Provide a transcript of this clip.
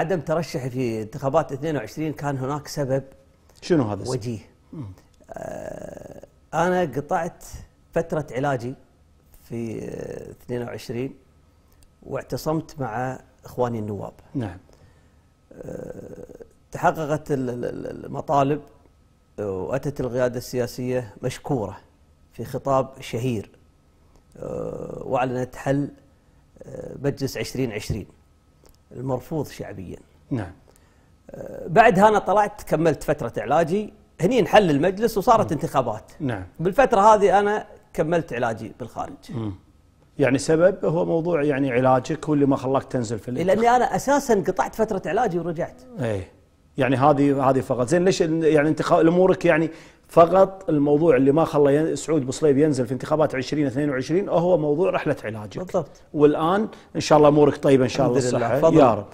عدم ترشحي في انتخابات 22 كان هناك سبب شنو هذا السبب؟ وجيه آه انا قطعت فتره علاجي في 22 واعتصمت مع اخواني النواب نعم آه تحققت المطالب واتت القياده السياسيه مشكوره في خطاب شهير آه، واعلنت حل آه، مجلس 2020 المرفوض شعبيا نعم آه، بعدها انا طلعت كملت فتره علاجي هني انحل المجلس وصارت انتخابات نعم بالفتره هذه انا كملت علاجي بالخارج مم. يعني سبب هو موضوع يعني علاجك هو اللي ما خلاك تنزل في لاني انا اساسا قطعت فتره علاجي ورجعت اي يعني هذه هذه فقط زين ليش يعني انت امورك يعني فقط الموضوع اللي ما خلى سعود بصليب ينزل في انتخابات 2022 هو موضوع رحله علاجك بالضبط والان ان شاء الله امورك طيبه ان شاء الله الصحه يا رب